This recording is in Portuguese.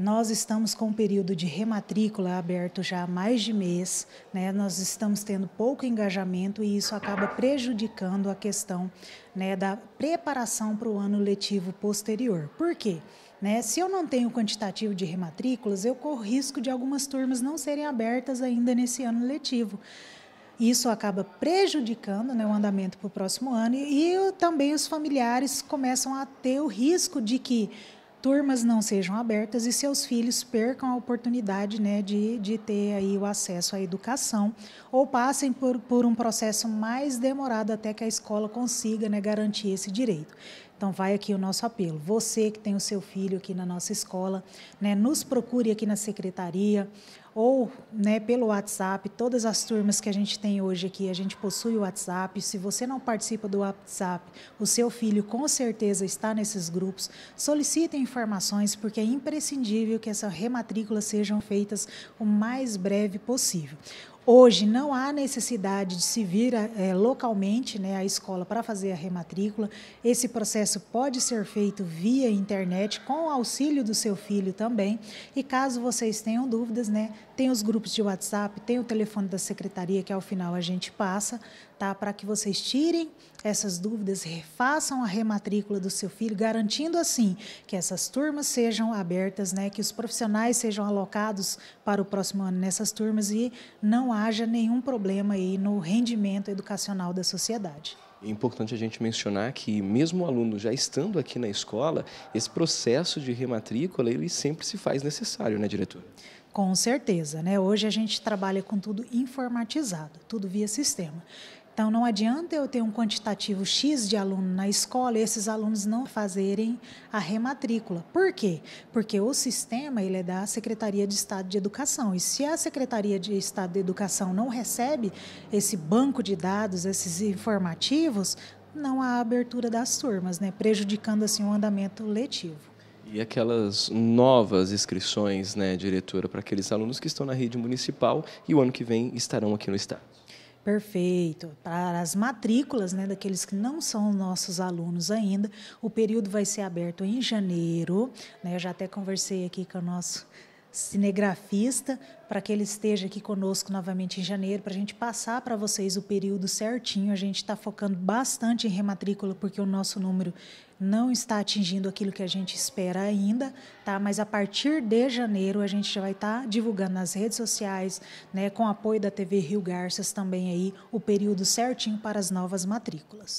Nós estamos com um período de rematrícula aberto já há mais de mês, né? nós estamos tendo pouco engajamento e isso acaba prejudicando a questão né, da preparação para o ano letivo posterior. Por quê? Né? Se eu não tenho quantitativo de rematrículas, eu corro risco de algumas turmas não serem abertas ainda nesse ano letivo. Isso acaba prejudicando né, o andamento para o próximo ano e, e também os familiares começam a ter o risco de que turmas não sejam abertas e seus filhos percam a oportunidade né, de, de ter aí o acesso à educação ou passem por, por um processo mais demorado até que a escola consiga né, garantir esse direito. Então vai aqui o nosso apelo. Você que tem o seu filho aqui na nossa escola, né, nos procure aqui na secretaria ou né, pelo WhatsApp. Todas as turmas que a gente tem hoje aqui, a gente possui o WhatsApp. Se você não participa do WhatsApp, o seu filho com certeza está nesses grupos. Solicitem informações, porque é imprescindível que essas rematrículas sejam feitas o mais breve possível. Hoje não há necessidade de se vir é, localmente né, à escola para fazer a rematrícula. Esse processo pode ser feito via internet, com o auxílio do seu filho também. E caso vocês tenham dúvidas, né, tem os grupos de WhatsApp, tem o telefone da secretaria, que ao final a gente passa, tá? Para que vocês tirem essas dúvidas, façam a rematrícula do seu filho, garantindo assim que essas turmas sejam abertas, né, que os profissionais sejam alocados para o próximo ano nessas turmas e não há haja nenhum problema aí no rendimento educacional da sociedade. É importante a gente mencionar que, mesmo o aluno já estando aqui na escola, esse processo de rematrícula ele sempre se faz necessário, né, diretor? Com certeza, né? Hoje a gente trabalha com tudo informatizado, tudo via sistema. Então, não adianta eu ter um quantitativo X de aluno na escola e esses alunos não fazerem a rematrícula. Por quê? Porque o sistema ele é da Secretaria de Estado de Educação. E se a Secretaria de Estado de Educação não recebe esse banco de dados, esses informativos, não há abertura das turmas, né? prejudicando assim o andamento letivo. E aquelas novas inscrições, né, diretora, para aqueles alunos que estão na rede municipal e o ano que vem estarão aqui no estado. Perfeito. Para as matrículas, né, daqueles que não são nossos alunos ainda, o período vai ser aberto em janeiro. Né, eu já até conversei aqui com o nosso cinegrafista, para que ele esteja aqui conosco novamente em janeiro, para a gente passar para vocês o período certinho. A gente está focando bastante em rematrícula, porque o nosso número não está atingindo aquilo que a gente espera ainda, tá? Mas a partir de janeiro a gente já vai estar tá divulgando nas redes sociais, né, com apoio da TV Rio Garças também aí, o período certinho para as novas matrículas.